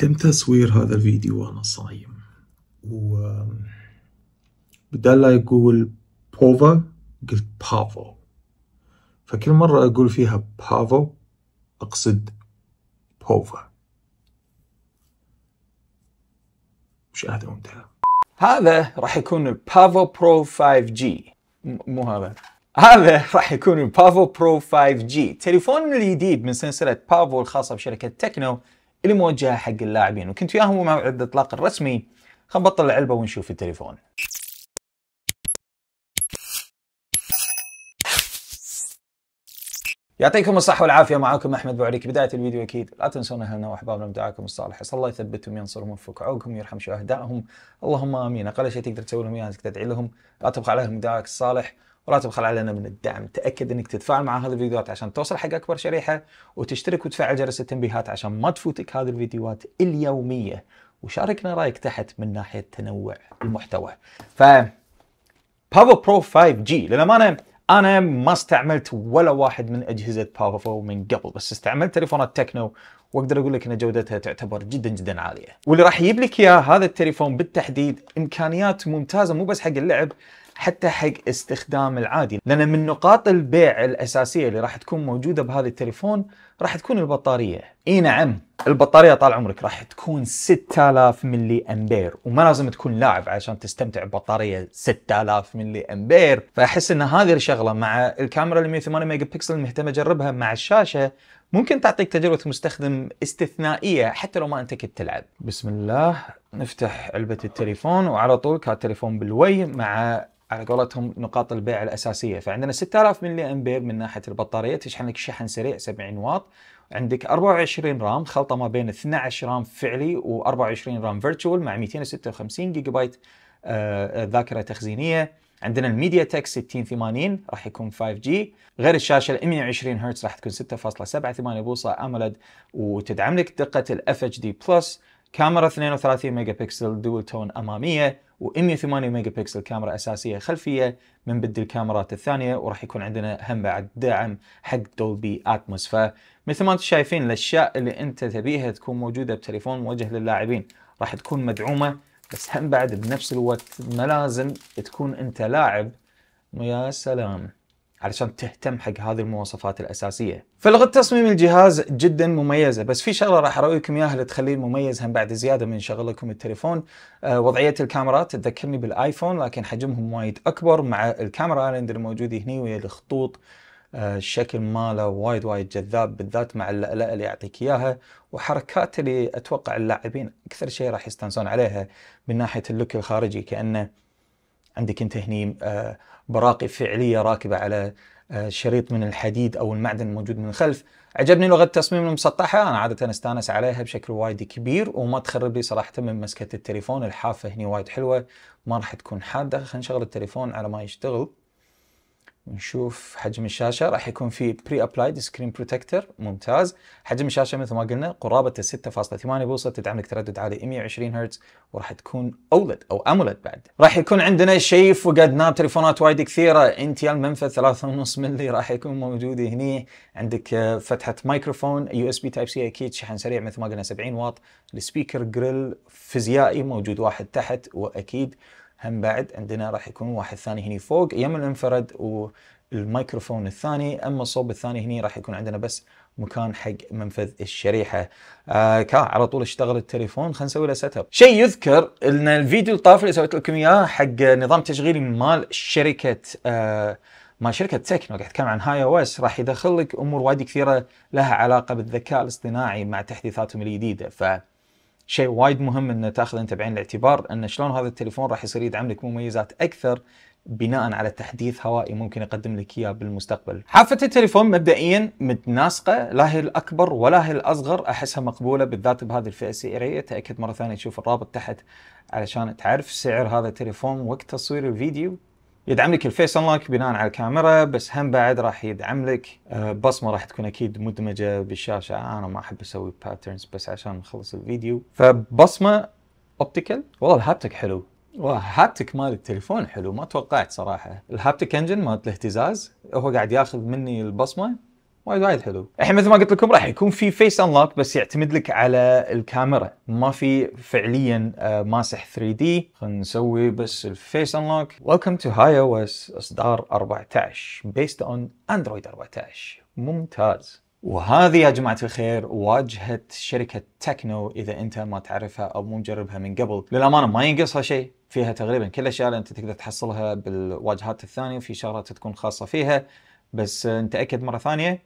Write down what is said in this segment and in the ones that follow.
تم تصوير هذا الفيديو وأنا صايم و بدال لا يقول بوفا قلت بافو فكل مرة أقول فيها بافو أقصد بوفا مشاهدة ممتعة هذا راح يكون بافو برو 5G مو هذا هذا راح يكون البافو برو 5G تليفون الجديد من سلسلة بافو الخاصة بشركة تكنو اللي موجهه حق اللاعبين وكنت وياهم موعد الاطلاق الرسمي خلينا نبطل العلبه ونشوف التليفون يعطيكم الصحة والعافية معاكم أحمد بوعليك بداية الفيديو أكيد لا تنسون أهلنا وأحبابنا الصالح الصالحة الله يثبتهم ينصرهم ويفك عوقهم ويرحم شهدائهم اللهم آمين أقل شيء تقدر تسوي لهم إياه تدعي لهم لا تبخل عليهم دعاك الصالح ولا تبخل علينا من الدعم تأكد أنك تتفاعل مع هذه الفيديوهات عشان توصل حق أكبر شريحة وتشترك وتفعل جرس التنبيهات عشان ما تفوتك هذه الفيديوهات اليومية وشاركنا رأيك تحت من ناحية تنوع المحتوى ف باور برو 5G للأمانة انا ما استعملت ولا واحد من اجهزه برو من قبل بس استعملت تليفونات تكنو واقدر اقول لك ان جودتها تعتبر جدا جدا عاليه واللي راح يجيب لك اياه هذا التليفون بالتحديد امكانيات ممتازه مو بس حق اللعب حتى حق استخدام العادي لان من نقاط البيع الاساسيه اللي راح تكون موجوده بهذا التليفون راح تكون البطاريه اي نعم البطاريه طال عمرك راح تكون 6000 ملي امبير وما لازم تكون لاعب عشان تستمتع ببطاريه 6000 ملي امبير فاحس ان هذه الشغله مع الكاميرا ال 108 ميجا بكسل مهتم اجربها مع الشاشه ممكن تعطيك تجربه مستخدم استثنائيه حتى لو ما انت كنت تلعب بسم الله نفتح علبه التليفون وعلى طول كان التليفون بالوي مع على قولتهم نقاط البيع الاساسيه فعندنا 6000 ملي امبير من ناحيه البطاريه تشحن لك شحن سريع 70 واط عندك 24 رام خلطه ما بين 12 رام فعلي و24 رام فيرتشوال مع 256 جيجا بايت ذاكره تخزينيه عندنا الميديا تك 6080 راح يكون 5G غير الشاشه ال 120 هرتز راح تكون 6.78 بوصه امولد وتدعم لك دقه اتش FHD بلس كاميرا 32 ميجا بكسل دول تون اماميه و108 ميجا بكسل كاميرا اساسيه خلفيه من بد الكاميرات الثانيه وراح يكون عندنا هم بعد دعم حق دولبي اتموس فمثل ما انتم شايفين الاشياء اللي انت تبيها تكون موجوده بتليفون موجه للاعبين راح تكون مدعومه بس هم بعد بنفس الوقت ما لازم تكون انت لاعب ويا سلام علشان تهتم حق هذه المواصفات الاساسيه. فلغه تصميم الجهاز جدا مميزه بس في شغله راح اراويكم اياها اللي تخليه مميز هم بعد زياده من شغلكم التليفون آه وضعيه الكاميرات تذكرني بالايفون لكن حجمهم وايد اكبر مع الكاميرا ايلاند الموجوده هني ويا الخطوط آه، الشكل ماله وايد وايد جذاب بالذات مع اللألأة اللي يعطيك اياها وحركات اللي اتوقع اللاعبين اكثر شيء راح يستانسون عليها من ناحيه اللوك الخارجي كانه عندك انت هني آه، براقي فعليه راكبه على آه، شريط من الحديد او المعدن الموجود من الخلف عجبني لغه التصميم المسطحه انا عاده استانس عليها بشكل وايد كبير وما تخرب لي صراحه من مسكه التليفون الحافه هني وايد حلوه ما راح تكون حاده خلينا نشغل التليفون على ما يشتغل ونشوف حجم الشاشه راح يكون في بري ابلايد سكرين بروتكتور ممتاز حجم الشاشه مثل ما قلنا قرابه 6.8 بوصه تدعم لك تردد عالي 120 هرتز وراح تكون اولد او امولد بعد راح يكون عندنا شيء فقد تليفونات وايد كثيره انتيال منفذ 3.5 ملي راح يكون موجود هني عندك آه، فتحه مايكروفون يو اس بي تايب سي اكيد شحن سريع مثل ما قلنا 70 واط السبيكر جريل فيزيائي موجود واحد تحت واكيد هم بعد عندنا راح يكون واحد ثاني هني فوق يم الانفراد والميكروفون الثاني اما الصوب الثاني هني راح يكون عندنا بس مكان حق منفذ الشريحه آه كا على طول اشتغل التليفون خلينا نسوي له سيت اب شيء يذكر ان الفيديو الطاف اللي سويت لكم اياه حق نظام تشغيلي مال شركه آه مال شركه تكنو قاعد اتكلم عن هاي او اس راح يدخل لك امور وايد كثيره لها علاقه بالذكاء الاصطناعي مع تحديثاتهم الجديده ف شيء وايد مهم ان تاخذه انت بعين الاعتبار ان شلون هذا التليفون راح يصير يدعم لك مميزات اكثر بناء على تحديث هوائي ممكن يقدم لك اياه بالمستقبل. حافه التليفون مبدئيا متناسقه لا هي الاكبر ولا هي الاصغر احسها مقبوله بالذات بهذه الفئه السعريه، تاكد مره ثانيه تشوف الرابط تحت علشان تعرف سعر هذا التليفون وقت تصوير الفيديو يدعم لك الفيس انلوك بناء على الكاميرا بس هم بعد راح يدعم لك آه، بصمه راح تكون اكيد مدمجه بالشاشه انا ما احب اسوي باترنز بس عشان نخلص الفيديو فبصمه اوبتيكال والله الهابتك حلو وهابتك مال التليفون حلو ما توقعت صراحه الهابتك انجن مال الاهتزاز هو قاعد ياخذ مني البصمه وايد وايد حلو الحين مثل ما قلت لكم راح يكون في فيس انلوك بس يعتمد لك على الكاميرا ما في فعليا آه، ماسح 3 دي خلينا نسوي بس الفيس انلوك ويلكم تو هاي او اس اصدار 14 بيست اون اندرويد 14 ممتاز وهذه يا جماعة الخير واجهة شركة تكنو إذا أنت ما تعرفها أو مو مجربها من قبل للأمانة ما ينقصها شيء فيها تقريبا كل الأشياء اللي أنت تقدر تحصلها بالواجهات الثانية وفي شغلات تكون خاصة فيها بس نتأكد مرة ثانية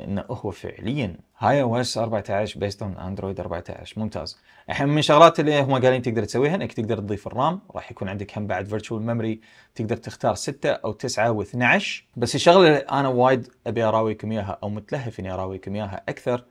انه هو فعليا هاي او اس 14 بيست اون اندرويد 14 ممتاز الحين من الشغلات اللي هم قالين تقدر تسويها انك تقدر تضيف الرام راح يكون عندك هم بعد فيرتشوال ميموري تقدر تختار 6 او 9 و12 بس الشغله اللي انا وايد ابي اراويكم اياها او متلهف اني اراويكم اياها اكثر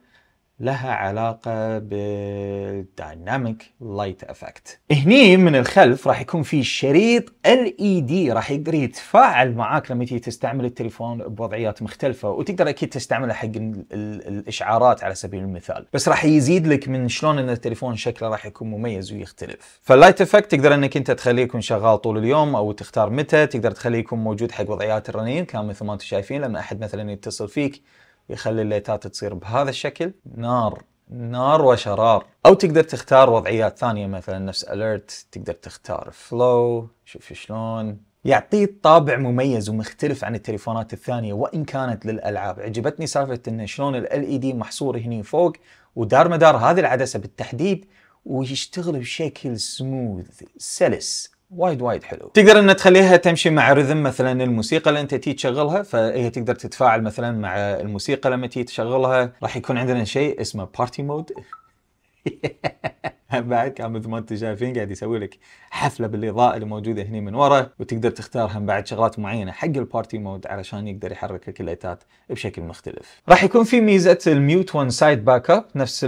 لها علاقه بالدايناميك لايت افكت هني من الخلف راح يكون في شريط ال اي دي راح يقدر يتفاعل معاك لما تيجي تستعمل التليفون بوضعيات مختلفه وتقدر اكيد تستعمله حق الاشعارات على سبيل المثال بس راح يزيد لك من شلون ان التليفون شكله راح يكون مميز ويختلف فاللايت افكت تقدر انك انت تخليه يكون شغال طول اليوم او تختار متى تقدر تخليه يكون موجود حق وضعيات الرنين كان مثل ما انتم شايفين لما احد مثلا يتصل فيك يخلي الليتات تصير بهذا الشكل نار نار وشرار او تقدر تختار وضعيات ثانيه مثلا نفس اليرت تقدر تختار فلو شوف شلون يعطيه طابع مميز ومختلف عن التليفونات الثانيه وان كانت للالعاب عجبتني سالفه انه شلون ال اي دي e محصور هنا فوق ودار مدار هذه العدسه بالتحديد ويشتغل بشكل سموث سلس وايد وايد حلو تقدر ان تخليها تمشي مع رذم مثلا الموسيقى اللي انت تي تشغلها فهي تقدر تتفاعل مثلا مع الموسيقى لما تي تشغلها راح يكون عندنا شيء اسمه بارتي مود بعد كان مثل ما انتم شايفين قاعد يسوي لك حفله بالاضاءه اللي موجوده هنا من ورا وتقدر تختار هم بعد شغلات معينه حق البارتي مود علشان يقدر يحرك لك بشكل مختلف. راح يكون في ميزه الميوت وان سايد باك اب نفس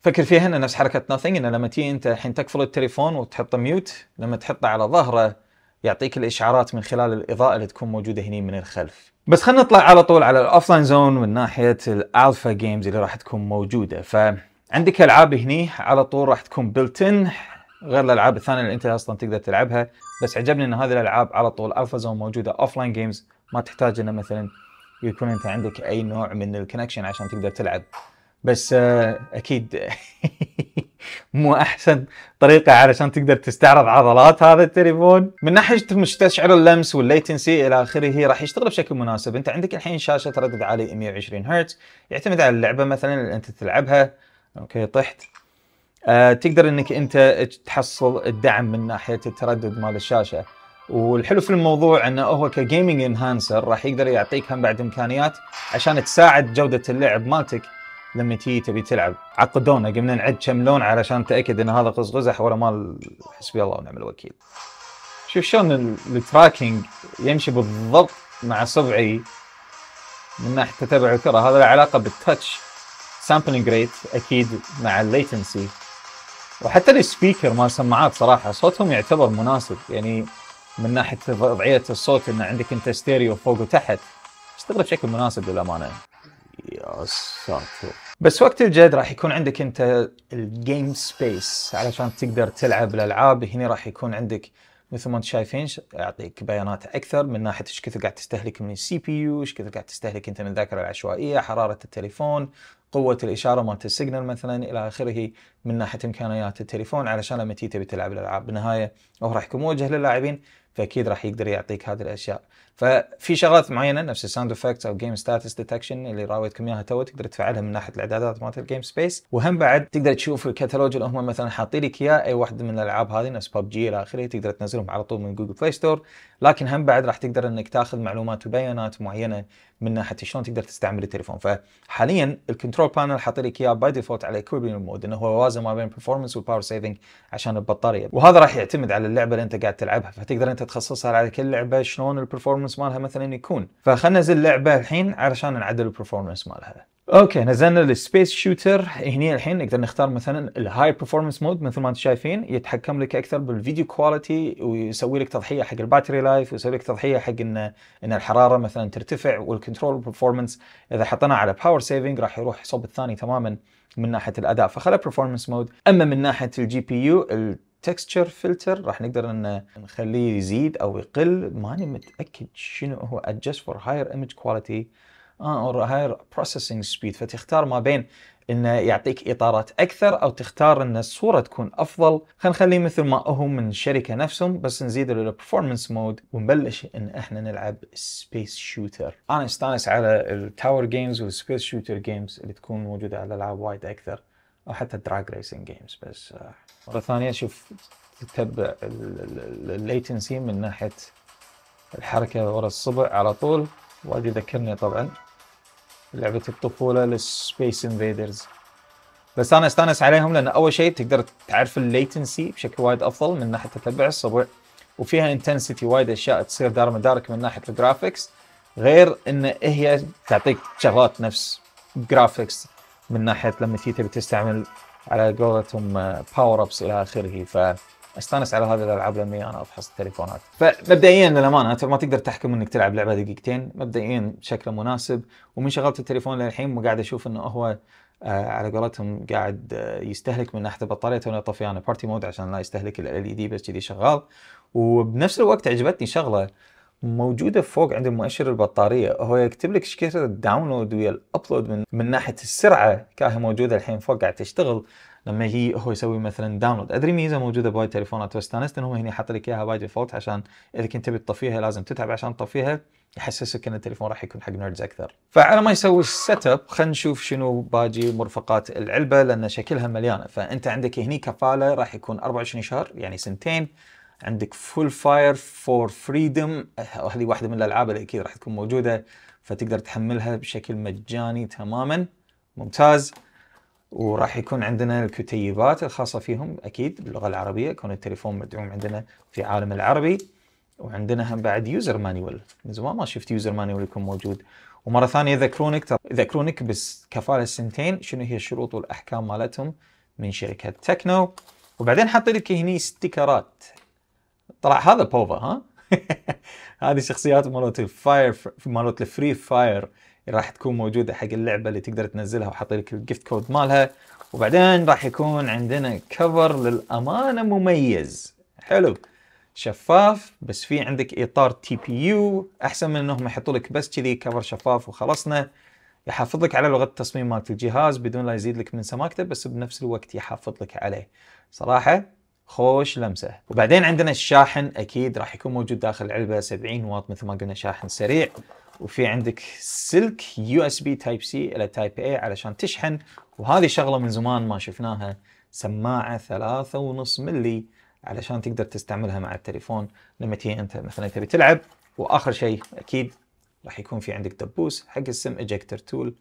فكر فيها انه نفس حركه ناثينج انه لما تيجي انت الحين تقفل التليفون وتحطه ميوت لما تحطه على ظهره يعطيك الاشعارات من خلال الاضاءه اللي تكون موجوده هنا من الخلف. بس خلينا نطلع على طول على الاوفلاين زون من ناحيه الالفا جيمز اللي راح تكون موجوده ف عندك العاب هني على طول راح تكون بلتن غير الالعاب الثانيه اللي انت اصلا تقدر تلعبها بس عجبني ان هذه الالعاب على طول الفا زون موجوده اوف لاين جيمز ما تحتاج انه مثلا يكون انت عندك اي نوع من الكونكشن عشان تقدر تلعب بس آه، اكيد مو احسن طريقه علشان تقدر تستعرض عضلات هذا التليفون من ناحيه مستشعر اللمس والليتنسي الى اخره راح يشتغل بشكل مناسب انت عندك الحين شاشه تردد عالي 120 هرتز يعتمد على اللعبه مثلا اللي انت تلعبها اوكي طحت آه تقدر انك انت تحصل الدعم من ناحيه التردد مال الشاشه والحلو في الموضوع انه هو كجيمنج انهانسر راح يقدر يعطيك هم بعد امكانيات عشان تساعد جوده اللعب مالتك لما تيجي تبي تلعب عقدونا قمنا نعد كم لون علشان نتاكد ان هذا قزح ولا مال حسبي الله ونعم الوكيل شوف شلون التراكنج يمشي بالضبط مع صبعي من ناحيه تتبع الكره هذا له علاقه بالتاتش سامبلنج ريت اكيد مع الليتنسي وحتى السبيكر مال السماعات صراحه صوتهم يعتبر مناسب يعني من ناحيه وضعيه الصوت ان عندك انت ستيريو فوق وتحت اشتغل بشكل مناسب للامانه يا ساتر بس وقت الجد راح يكون عندك انت الجيم سبيس علشان تقدر تلعب الالعاب هنا راح يكون عندك مثل ما انتم شايفين يعطيك بيانات اكثر من ناحيه ايش كثر قاعد تستهلك من السي بي يو، ايش كثر قاعد تستهلك انت من الذاكره العشوائيه، حراره التليفون، قوه الاشاره مالت السيجنال مثلا الى اخره من ناحيه امكانيات التليفون علشان لما تيجي تبي تلعب الالعاب بالنهايه هو راح يكون موجه للاعبين فاكيد راح يقدر يعطيك هذه الاشياء ففي شغلات معينه نفس الساوند افكتس او جيم ستاتس ديتكشن اللي راويتكم اياها تو تقدر تفعلها من ناحيه الاعدادات مالت الجيم سبيس وهم بعد تقدر تشوف الكتالوج اللي هم مثلا حاطين لك اياه اي واحد من الالعاب هذه نفس جي الى اخره تقدر تنزلهم على طول من جوجل بلاي ستور لكن هم بعد راح تقدر انك تاخذ معلومات وبيانات معينه من ناحيه شلون تقدر تستعمل التليفون فحاليا الكنترول بانل حاطين لك اياه باي ديفولت على كوربين مود انه هو يوازن ما بين برفورمنس والباور سيفنج عشان البطاريه وهذا راح يعتمد على اللعبه اللي انت قاعد تلعبها فتقدر انت تخصصها على كل لعبه شلون البرفورمنس البرفورمانس مالها مثلا يكون فخلنا ننزل لعبه الحين علشان نعدل البرفورمانس مالها اوكي نزلنا السبيس شوتر هنا الحين نقدر نختار مثلا الهاي برفورمانس مود مثل ما انتم شايفين يتحكم لك اكثر بالفيديو كواليتي ويسوي لك تضحيه حق الباتري لايف ويسوي لك تضحيه حق ان ان الحراره مثلا ترتفع والكنترول برفورمانس اذا حطيناه على باور سيفنج راح يروح صوب الثاني تماما من ناحيه الاداء فخلى برفورمانس مود اما من ناحيه الجي بي يو التكستشر فلتر راح نقدر ان نخليه يزيد او يقل ماني متاكد شنو هو ادجست فور هاير ايمج كواليتي اور هاير بروسيسنج سبيد فتختار ما بين انه يعطيك اطارات اكثر او تختار ان الصوره تكون افضل خلينا نخليه مثل ما هو من الشركه نفسهم بس نزيد له البرفورمانس مود ونبلش ان احنا نلعب سبيس شوتر انا استانس على التاور جيمز والسبيس شوتر جيمز اللي تكون موجوده على الالعاب وايد اكثر او حتى دراج ريسنج جيمز بس آه، مره ثانيه شوف تتبع الليتنسي من ناحيه الحركه ورا الصبع على طول وايد يذكرني طبعا لعبه الطفوله للسبيس انفيدرز بس انا استانس عليهم لان اول شيء تقدر تعرف الليتنسي بشكل وايد افضل من ناحيه تتبع الصبع وفيها انتنسيتي وايد اشياء تصير دار مدارك من ناحيه الجرافكس غير ان هي تعطيك شغلات نفس جرافكس من ناحيه لما تيجي تبي تستعمل على قولتهم باور ابس الى اخره فاستانس على هذه الالعاب لما انا افحص التليفونات فمبدئيا للامانه ما تقدر تحكم انك تلعب لعبه دقيقتين مبدئيا شكله مناسب ومن شغلت التليفون للحين وقاعد اشوف انه هو على uh, قولتهم قاعد uh, يستهلك من ناحيه البطاريه توني طفيانه بارتي مود عشان لا يستهلك ال دي e بس كذي شغال وبنفس الوقت عجبتني شغله موجوده فوق عند المؤشر البطاريه هو يكتب لك ايش كثر الداونلود ويا الابلود من من ناحيه السرعه كاهي موجوده الحين فوق قاعد تشتغل لما هي هو يسوي مثلا داونلود ادري ميزه موجوده بوايد تليفونات واستانست انهم هنا حاط لك اياها باي ديفولت عشان اذا كنت تبي تطفيها لازم تتعب عشان تطفيها يحسسك ان التليفون راح يكون حق نيردز اكثر فعلى ما يسوي السيت اب خلينا نشوف شنو باجي مرفقات العلبه لان شكلها مليانه فانت عندك هني كفاله راح يكون 24 شهر يعني سنتين عندك فول فاير فور فريدم هذه واحده من الالعاب اللي اكيد راح تكون موجوده فتقدر تحملها بشكل مجاني تماما ممتاز وراح يكون عندنا الكتيبات الخاصة فيهم أكيد باللغة العربية كون التليفون مدعوم عندنا في عالم العربي وعندنا هم بعد يوزر مانيول من زمان ما شفت يوزر مانيول يكون موجود ومرة ثانية يذكرونك يذكرونك بس كفالة السنتين شنو هي الشروط والأحكام مالتهم من شركة تكنو وبعدين حاطين لك هني ستيكرات طلع هذا بوفا ها هذه الشخصيات مالت الفاير مالت الفري فاير راح تكون موجوده حق اللعبه اللي تقدر تنزلها وحاط لك الجفت كود مالها وبعدين راح يكون عندنا كفر للامانه مميز حلو شفاف بس في عندك اطار تي بي يو احسن من انهم يحطوا لك بس كذي كفر شفاف وخلصنا يحافظ لك على لغه التصميم مالت الجهاز بدون لا يزيد لك من سماكته بس بنفس الوقت يحافظ لك عليه صراحه خوش لمسه وبعدين عندنا الشاحن اكيد راح يكون موجود داخل العلبه 70 واط مثل ما قلنا شاحن سريع وفي عندك سلك يو اس بي تايب سي الى تايب اي علشان تشحن وهذه شغله من زمان ما شفناها سماعه 3.5 ملي علشان تقدر تستعملها مع التليفون لما تي انت مثلا تبي تلعب واخر شيء اكيد راح يكون في عندك دبوس حق السم ايجكتر تول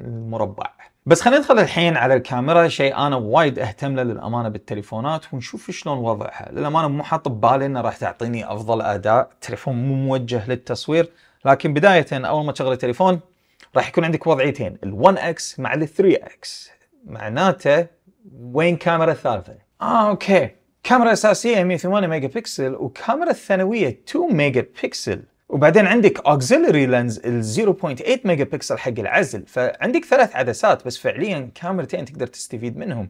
المربع بس خلينا ندخل الحين على الكاميرا شيء انا وايد اهتم له للامانه بالتليفونات ونشوف شلون وضعها للامانه مو حاط ببالي انه راح تعطيني افضل اداء تليفون مو موجه للتصوير لكن بدايه اول ما تشغل التليفون راح يكون عندك وضعيتين ال1 اكس مع ال3 اكس معناته وين كاميرا الثالثه اه اوكي كاميرا اساسيه 108 ميجا بكسل وكاميرا الثانويه 2 ميجا بكسل وبعدين عندك اوكسيلري لينز ال 0.8 ميجا بكسل حق العزل فعندك ثلاث عدسات بس فعليا كاميرتين تقدر تستفيد منهم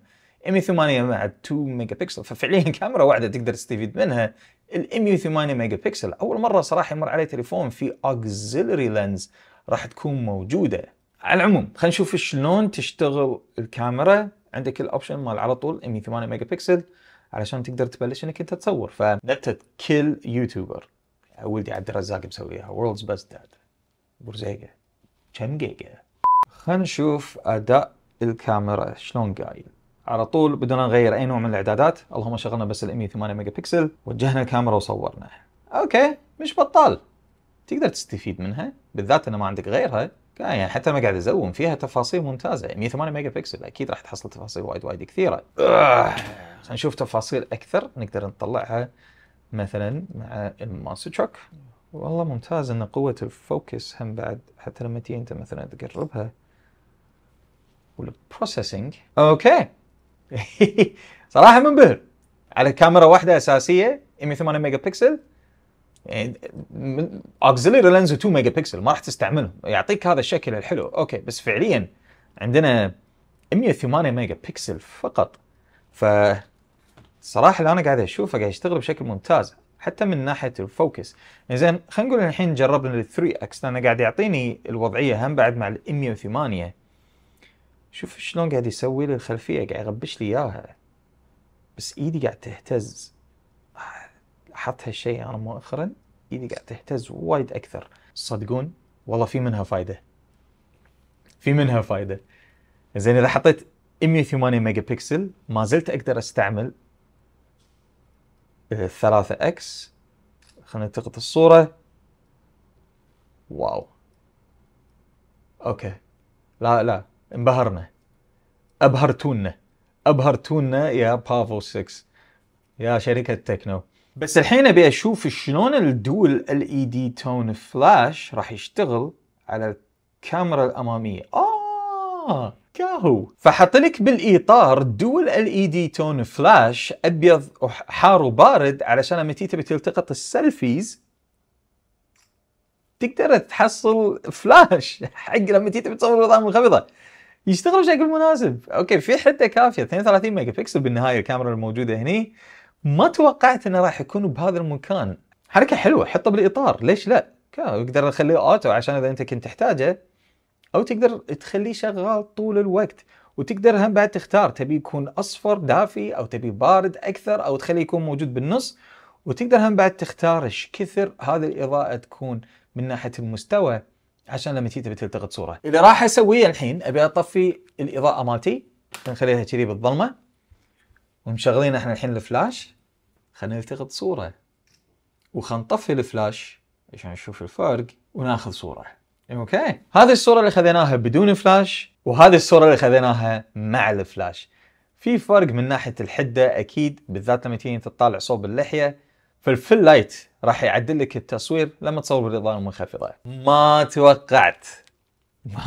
ام 8 مع 2 ميجا بكسل ففعليا كاميرا واحده تقدر تستفيد منها الام 8 ميجا بكسل اول مره صراحه يمر علي تليفون في اوكسيلري لينز راح تكون موجوده على العموم خلينا نشوف شلون تشتغل الكاميرا عندك الاوبشن مال على طول ام 8 ميجا بكسل علشان تقدر تبلش انك انت تصور فنتت كل يوتيوبر آه، ولدي عبد الرزاق مسويها وورلدز بيست داد برزيقه كم جيجا خلينا نشوف اداء الكاميرا شلون قايل على طول بدون نغير اي نوع من الاعدادات اللهم شغلنا بس ال 108 ميجا بكسل وجهنا الكاميرا وصورنا اوكي مش بطال تقدر تستفيد منها بالذات انه ما عندك غيرها يعني حتى ما قاعد ازوم فيها تفاصيل ممتازه 108 ميجا بكسل اكيد راح تحصل تفاصيل وايد وايد كثيره خلينا نشوف تفاصيل اكثر نقدر نطلعها مثلا مع الماستر تشوك والله ممتاز ان قوه الفوكس هم بعد حتى لما تيجي انت مثلا تقربها والبروسيسنج اوكي صراحه منبهر على كاميرا واحده اساسيه 108 ميجا بكسل اوكسيلري يعني لينز 2 ميجا بكسل ما راح تستعمله يعطيك هذا الشكل الحلو اوكي بس فعليا عندنا 108 ميجا بكسل فقط ف الصراحه اللي انا قاعد اشوفه قاعد يشتغل بشكل ممتاز حتى من ناحيه الفوكس زين خلينا نقول الحين جربنا ال 3 اكس لانه قاعد يعطيني الوضعيه هم بعد مع ال 108 شوف شلون قاعد يسوي لي الخلفيه قاعد يغبش لي اياها بس ايدي قاعد تهتز لاحظت هالشيء انا مؤخرا ايدي قاعد تهتز وايد اكثر صدقون والله في منها فايده في منها فايده زين اذا حطيت 108 ميجا بكسل ما زلت اقدر استعمل ثلاثة اكس خلينا نلتقط الصورة واو اوكي لا لا انبهرنا ابهرتونا ابهرتونا يا بافو 6 يا شركة تكنو بس الحين ابي اشوف شلون الدول ال اي دي تون فلاش راح يشتغل على الكاميرا الامامية اه كاهو فحط لك بالاطار دول ال اي دي تون فلاش ابيض وحار وبارد علشان لما تبي تلتقط السيلفيز تقدر تحصل فلاش حق لما تبي تصور الاضاءه منخفضه يشتغل بشكل مناسب اوكي في حده كافيه 32 ميجا بكسل بالنهايه الكاميرا الموجوده هني ما توقعت انه راح يكون بهذا المكان حركه حلوه حطه بالاطار ليش لا اقدر اخليه اوتو عشان اذا انت كنت تحتاجه او تقدر تخليه شغال طول الوقت وتقدر هم بعد تختار تبي يكون اصفر دافي او تبي بارد اكثر او تخليه يكون موجود بالنص وتقدر هم بعد تختار ايش كثر هذه الاضاءه تكون من ناحيه المستوى عشان لما تيجي تبي تلتقط صوره اللي راح اسويه الحين ابي اطفي الاضاءه مالتي نخليها كذي بالظلمه ومشغلين احنا الحين الفلاش خلينا نلتقط صوره وخنطفي الفلاش عشان نشوف الفرق وناخذ صوره اوكي هذه الصوره اللي خذيناها بدون فلاش وهذه الصوره اللي خذيناها مع الفلاش في فرق من ناحيه الحده اكيد بالذات لما تيجي انت تطالع صوب اللحيه فالفل لايت راح يعدل لك التصوير لما تصور بالاضاءه المنخفضه ما توقعت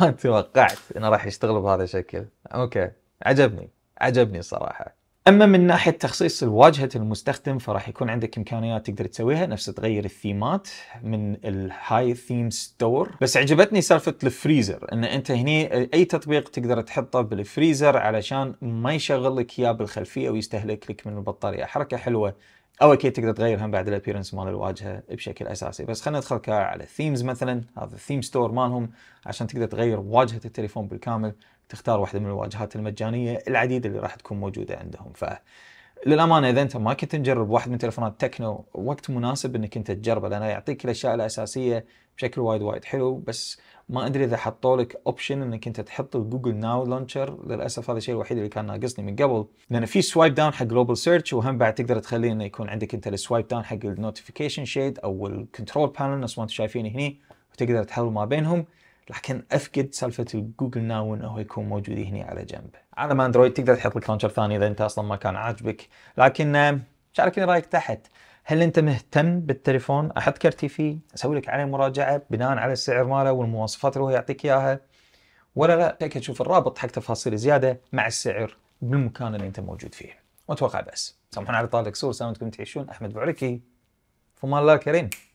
ما توقعت انه راح يشتغل بهذا الشكل اوكي عجبني عجبني الصراحه اما من ناحيه تخصيص واجهه المستخدم فراح يكون عندك امكانيات تقدر تسويها نفس تغير الثيمات من الهاي ثيم ستور بس عجبتني سالفه الفريزر ان انت هني اي تطبيق تقدر تحطه بالفريزر علشان ما يشغل لك اياه بالخلفيه ويستهلك لك من البطاريه حركه حلوه او اكيد تقدر تغير هم بعد الابيرنس مال الواجهه بشكل اساسي بس خلينا ندخل على الثيمز مثلا هذا الثيم ستور مالهم عشان تقدر تغير واجهه التليفون بالكامل تختار واحده من الواجهات المجانيه العديد اللي راح تكون موجوده عندهم ف للامانه اذا انت ما كنت مجرب واحد من تلفونات تكنو وقت مناسب انك انت تجربه لانه يعطيك الاشياء الاساسيه بشكل وايد وايد حلو بس ما ادري اذا حطوا لك اوبشن انك انت تحط الجوجل ناو لونشر للاسف هذا الشيء الوحيد اللي كان ناقصني من قبل لان في سوايب داون حق جلوبال سيرش وهم بعد تقدر تخليه انه يكون عندك انت السوايب داون حق النوتيفيكيشن شيد او الكنترول بانل نفس ما انتم شايفين هني وتقدر تحول ما بينهم لكن افقد سالفه الجوجل ناو انه يكون موجود هنا على جنب عالم اندرويد تقدر تحط لك لونشر ثاني اذا انت اصلا ما كان عاجبك لكن آه، شاركني رايك تحت هل انت مهتم بالتليفون احط كرتي فيه اسوي لك عليه مراجعه بناء على السعر ماله والمواصفات اللي هو يعطيك اياها ولا لا تك تشوف الرابط حق تفاصيل زياده مع السعر بالمكان اللي انت موجود فيه واتوقع بس سامحونا على طالك صور سلامتكم تعيشون احمد بعركي فما الله كريم